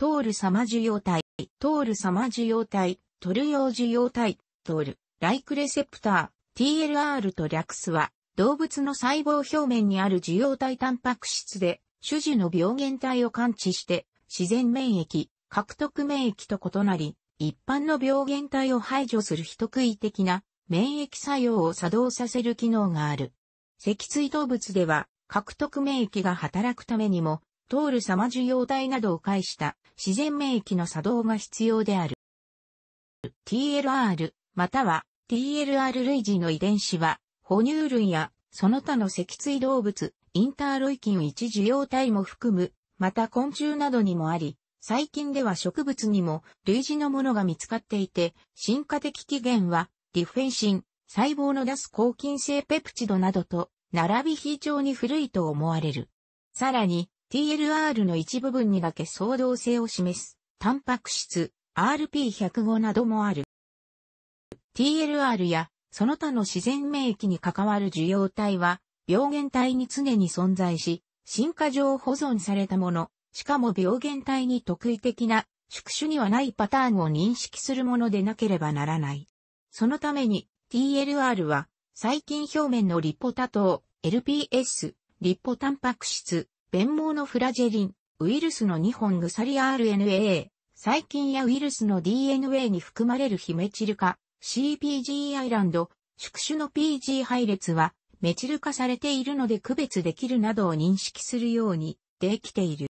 トール様受容体、トール様受容体、トル用受容体、トール、ライクレセプター、TLR と略すは、動物の細胞表面にある受容体タンパク質で、種子の病原体を感知して、自然免疫、獲得免疫と異なり、一般の病原体を排除する人食い的な免疫作用を作動させる機能がある。脊椎動物では、獲得免疫が働くためにも、通る様受容体などを介した自然免疫の作動が必要である。TLR または TLR 類似の遺伝子は哺乳類やその他の脊椎動物、インターロイキン1受容体も含む、また昆虫などにもあり、最近では植物にも類似のものが見つかっていて、進化的起源は、ディフェンシン、細胞の出す抗菌性ペプチドなどと、並び非常に古いと思われる。さらに、TLR の一部分にだけ相動性を示す、タンパク質、RP105 などもある。TLR やその他の自然免疫に関わる受容体は、病原体に常に存在し、進化上保存されたもの、しかも病原体に特異的な宿主にはないパターンを認識するものでなければならない。そのために TLR は細菌表面のリポタ糖、LPS、リポタンパク質、弁毛のフラジェリン、ウイルスの2本鎖 RNA、細菌やウイルスの DNA に含まれるヒメチル化、CPG アイランド、宿主の PG 配列は、メチル化されているので区別できるなどを認識するようにできている。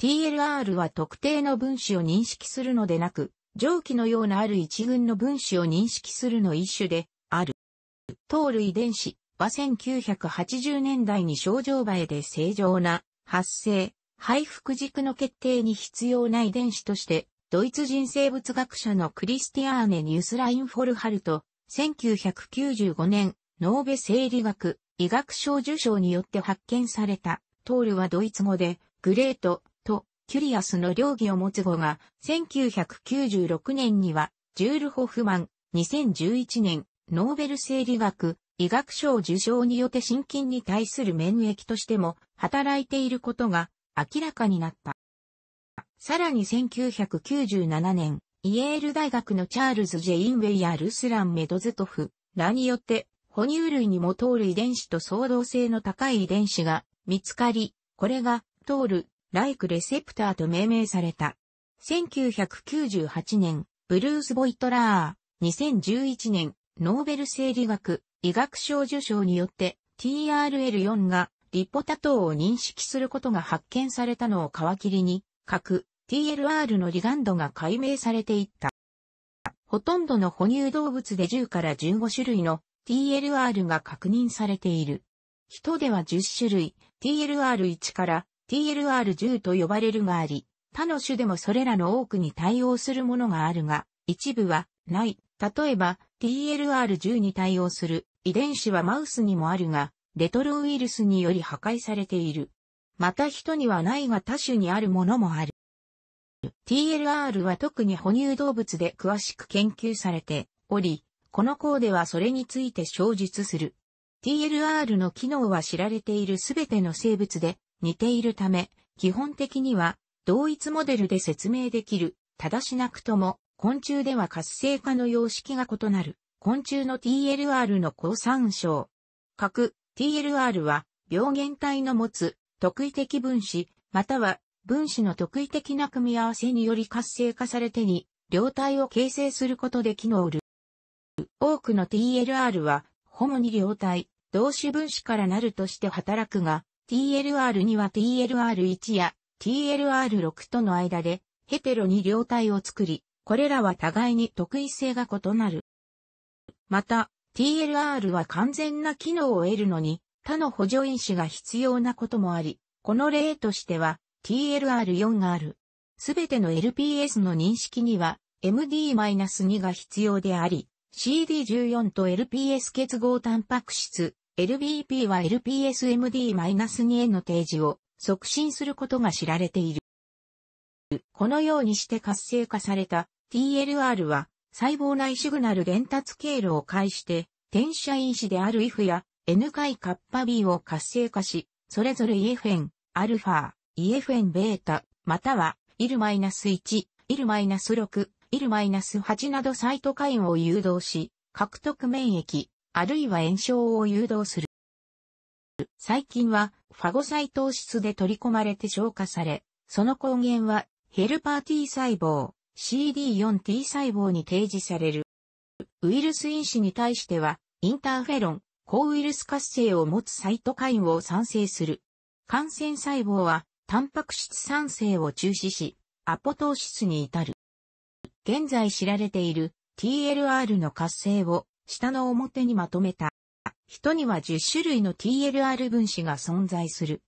TLR は特定の分子を認識するのでなく、蒸気のようなある一群の分子を認識するの一種である。糖類電子、は1980年代に症状映えで正常な発生、肺腹軸の決定に必要な遺伝子として、ドイツ人生物学者のクリスティアーネ・ニュースライン・フォルハルト、1995年、ノーベ生理学、医学賞受賞によって発見された、トールはドイツ語で、グレートとキュリアスの両義を持つ語が、1996年には、ジュール・ホフマン、2011年、ノーベル生理学、医学賞受賞によって心筋に対する免疫としても働いていることが明らかになった。さらに1997年、イエール大学のチャールズ・ジェインウェイやルスラン・メドズトフらによって、哺乳類にも通る遺伝子と相同性の高い遺伝子が見つかり、これが通るライクレセプターと命名された。1998年、ブルース・ボイトラー、2011年、ノーベル生理学、医学賞受賞によって TRL4 がリポタ糖を認識することが発見されたのを皮切りに、各 TLR のリガンドが解明されていった。ほとんどの哺乳動物で10から15種類の TLR が確認されている。人では10種類、TLR1 から TLR10 と呼ばれるがあり、他の種でもそれらの多くに対応するものがあるが、一部はない。例えば、TLR10 に対応する遺伝子はマウスにもあるが、レトロウイルスにより破壊されている。また人にはないが多種にあるものもある。TLR は特に哺乳動物で詳しく研究されており、この項ではそれについて詳述する。TLR の機能は知られているすべての生物で似ているため、基本的には同一モデルで説明できる。ただしなくとも、昆虫では活性化の様式が異なる。昆虫の TLR の抗酸症。核 TLR は病原体の持つ特異的分子、または分子の特異的な組み合わせにより活性化されてに、両体を形成することで機能る。多くの TLR は、ホモに両体、同種分子からなるとして働くが、TLR には TLR1 や TLR6 との間で、ヘテロに両体を作り、これらは互いに特異性が異なる。また、TLR は完全な機能を得るのに、他の補助因子が必要なこともあり、この例としては TLR4 がある。すべての LPS の認識には MD-2 が必要であり、CD14 と LPS 結合タンパク質、LBP は LPSMD-2 への提示を促進することが知られている。このようにして活性化された TLR は細胞内シグナル伝達経路を介して、転写因子である IF や N 回カッパ B を活性化し、それぞれ EFN、アルファ、EFN ベータ、または IL-1、IL-6、IL-8 などサイトカインを誘導し、獲得免疫、あるいは炎症を誘導する。最近はファゴサイト質で取り込まれて消化され、その抗原はヘルパー T 細胞、CD4T 細胞に提示される。ウイルス因子に対しては、インターフェロン、抗ウイルス活性を持つサイトカインを産生する。感染細胞は、タンパク質産生を中止し、アポトーシスに至る。現在知られている TLR の活性を下の表にまとめた。人には10種類の TLR 分子が存在する。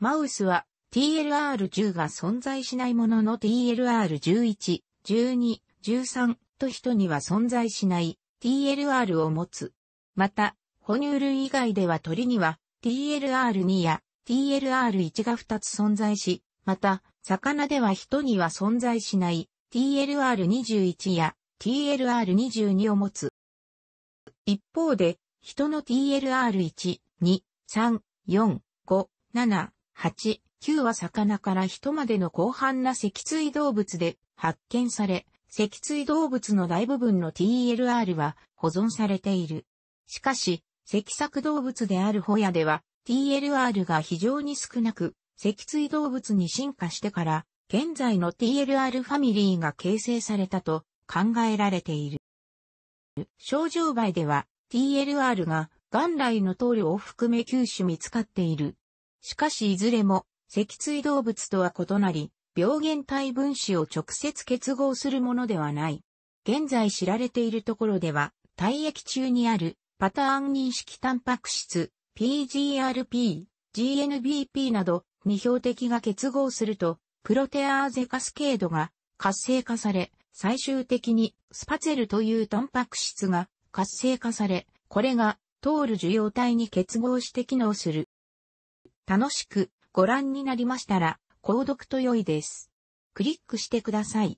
マウスは TLR10 が存在しないものの TLR11、12、13と人には存在しない TLR を持つ。また、哺乳類以外では鳥には TLR2 や TLR1 が2つ存在し、また、魚では人には存在しない TLR21 や TLR22 を持つ。一方で、人の TLR1、2、3、4、5、7、8、9は魚から人までの広範な脊椎動物で、発見され、脊椎動物の大部分の TLR は保存されている。しかし、脊索動物であるホヤでは TLR が非常に少なく、脊椎動物に進化してから、現在の TLR ファミリーが形成されたと考えられている。症状媒では TLR が元来の棟梁を含め9種見つかっている。しかしいずれも脊椎動物とは異なり、病原体分子を直接結合するものではない。現在知られているところでは、体液中にあるパターン認識タンパク質 PGRP、GNBP など二標的が結合すると、プロテアーゼカスケードが活性化され、最終的にスパチェルというタンパク質が活性化され、これが通る受容体に結合して機能する。楽しくご覧になりましたら、購読と良いです。クリックしてください。